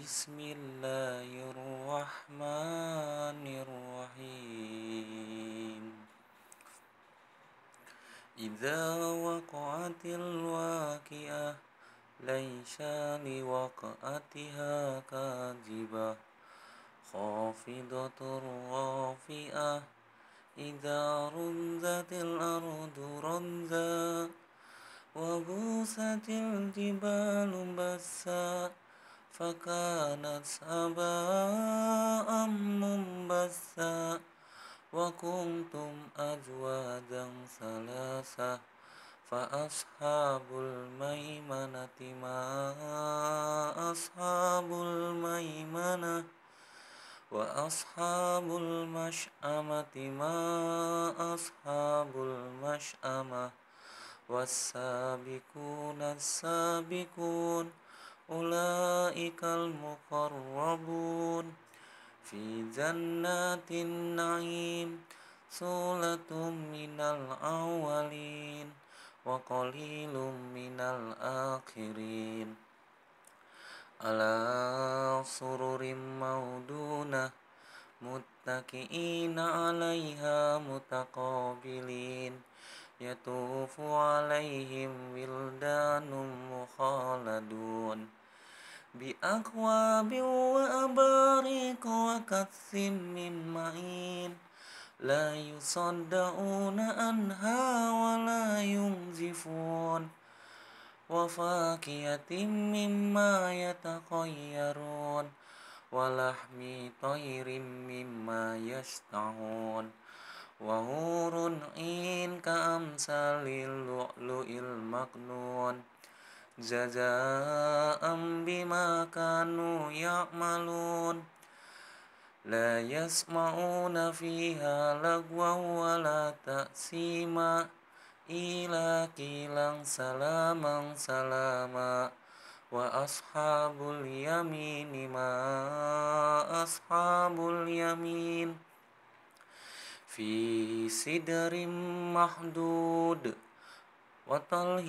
بسم الله الرحمن الرحيم إذا وقعت الواقعة ليس لوقعتها كاذبة خافضة رافئة إذا رنزت الأرض رنزا وبوست الجبال بسا فكانت هباء منبثا وكنتم أزواجا ثلاثة فأصحاب الميمنة ما أصحاب الميمنة وأصحاب المشأمة ما أصحاب المشأمة والسابقون السابقون أولئك المقربون في جنات النعيم سولة من الأولين وقليل من الآخرين على سرر مودونة متكئين عليها متقابلين يطوف عليهم ولدان مخالدون بأكواب وأباريق وكث من معين لا يصدعون عنها ولا ينزفون وفاكهة مما يتخيرون ولحم طير مما يشتهون وهور عين كأمثال اللؤلؤ المكنون jazaa'an bima kanu ya'malun la yasma'una fiha lagwa wa la ta'sima ila kilang salamang salama wa ashabul yamin ma ashabul yamin fi sidrim mahdud وطلح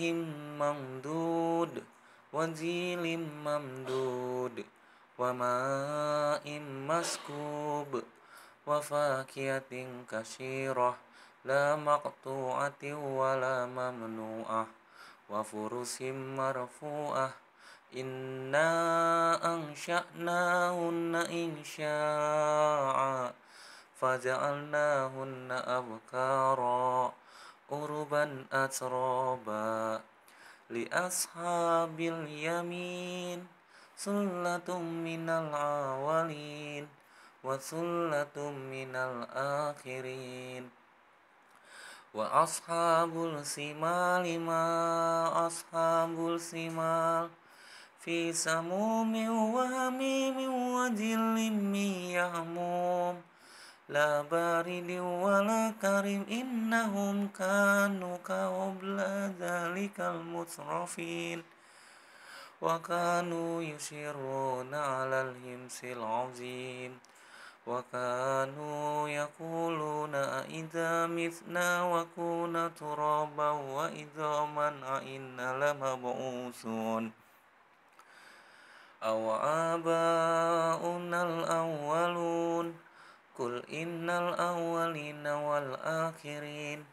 ممدود وزيل ممدود وماء مسكوب وفاكهة كثيرة لا مقطوعة ولا ممنوعة وفرس مرفوعة إنا أنشأناهن إن شاء فجعلناهن أبكارا عربا أترابا لأصحاب اليمين سلة من الأولين وسلة من الآخرين وأصحاب الشمال ما أصحاب الشمال في سموم وهميم وجل من يهموم لا بارد ولا كريم إنهم كانوا قبل ذلك المترفين وكانوا يشيرون على الهمس العظيم وكانوا يقولون أئذا متنا وكنا ترابا وإذا أئنا لمبعوثون أو آباؤنا الأولون قل إن الأولين والآخرين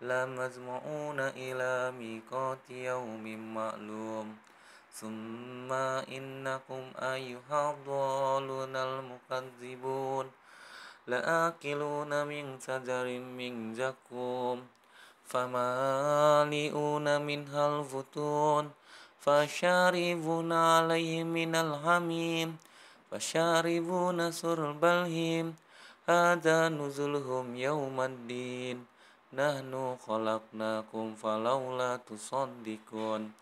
لمجموعون إلى ميقات يوم معلوم ثم إنكم أيها الضالون المكذبون لآكلون من شجر من زكوم فمالئون منها الفتون فشاربون عليه من الحميم فشاربون شرب الهيم hadza nuzulhum yaumaddin nahnu khalaqnakum falaula tusaddiqun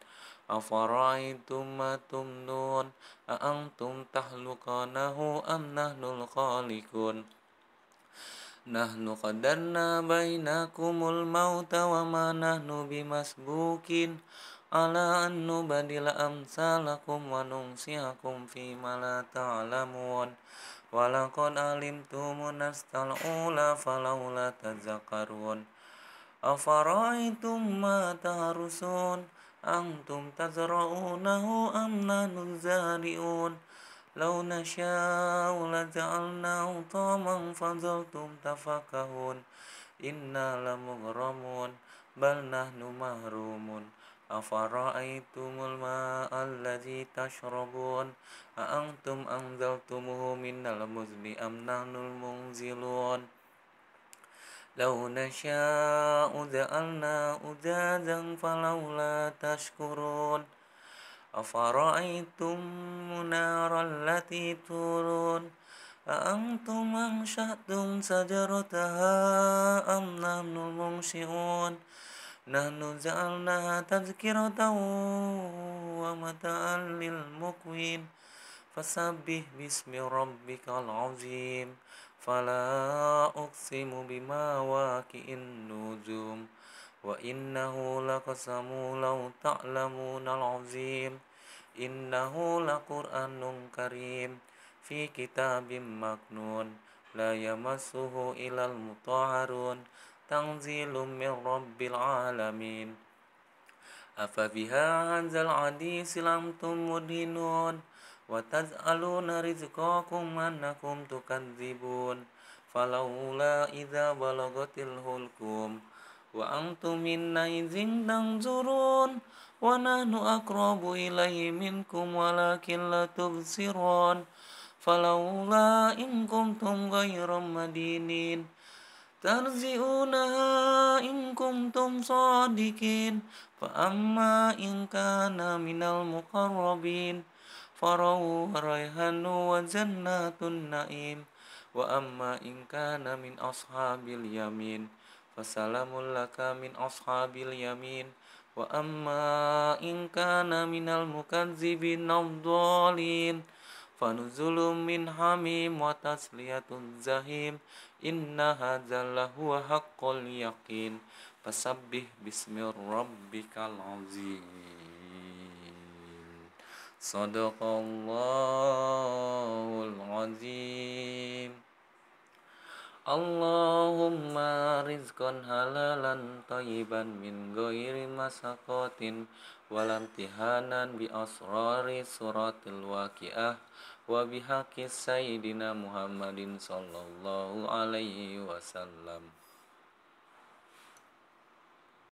afara'aytum ma tumnun a antum tahluqanahu nahnu qaddarna bainakumul mauta wa ma nahnu bimasbukin ala an nubadila amsalakum wa nungsiakum fi ma walaqad alimtumun nastal ula falawla tazakarun afaraitum ma tahrusun antum tazra'unahu am nanun zari'un law nasha'u laja'alnahu tamam fazaltum inna lamugramun bal nahnu mahrumun أفرأيتم الماء الذي تشربون أأنتم أنزلتموه من المزن أم نحن المنزلون لو نشاء جعلنا أجاجا فلولا تشكرون أفرأيتم النار التي تورون أأنتم أنشأتم شجرتها أم نحن المنشئون نحن جعلناها تذكرة ومتاعا للمقوين فسبح باسم ربك العظيم فلا أقسم بما واقع النجوم وإنه لقسم لو تعلمون العظيم إنه لقرآن كريم في كتاب مكنون لا يمسه إلا المطهرون تنزيل من رب العالمين أفبها هذا الحديث أنتم مدهنون وتسألون رزقكم أنكم تكذبون فلولا إذا بلغت الحلقوم وأنتم حينئذ تنظرون ونحن أقرب إليه منكم ولكن لا تبصرون فلولا إن كنتم غير مدينين ترزئونها إن كنتم صادقين فأما إن كان من المقربين فروا ريحان وجنات النعيم وأما إن كان من أصحاب اليمين فسلام لك من أصحاب اليمين وأما إن كان من المكذبين الضالين فنزل من حميم وتسلية زهيم إن هذا لهو حق اليقين فسبح باسم ربك العظيم صدق الله العظيم Allahumma rizqan halalan tayyiban min ghairi masaqatin walantihanan bi asrari suratil waqiah wa bihaqis sayyidina Muhammadin sallallahu alaihi wasallam